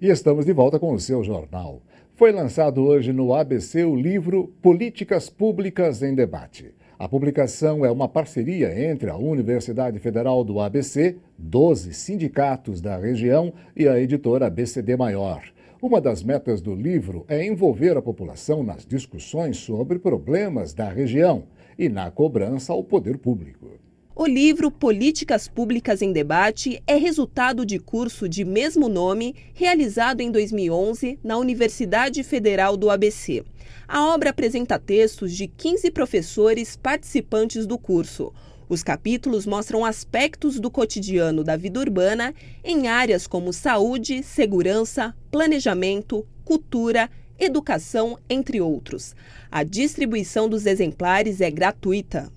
E estamos de volta com o seu jornal. Foi lançado hoje no ABC o livro Políticas Públicas em Debate. A publicação é uma parceria entre a Universidade Federal do ABC, 12 sindicatos da região e a editora BCD Maior. Uma das metas do livro é envolver a população nas discussões sobre problemas da região e na cobrança ao poder público. O livro Políticas Públicas em Debate é resultado de curso de mesmo nome realizado em 2011 na Universidade Federal do ABC. A obra apresenta textos de 15 professores participantes do curso. Os capítulos mostram aspectos do cotidiano da vida urbana em áreas como saúde, segurança, planejamento, cultura, educação, entre outros. A distribuição dos exemplares é gratuita.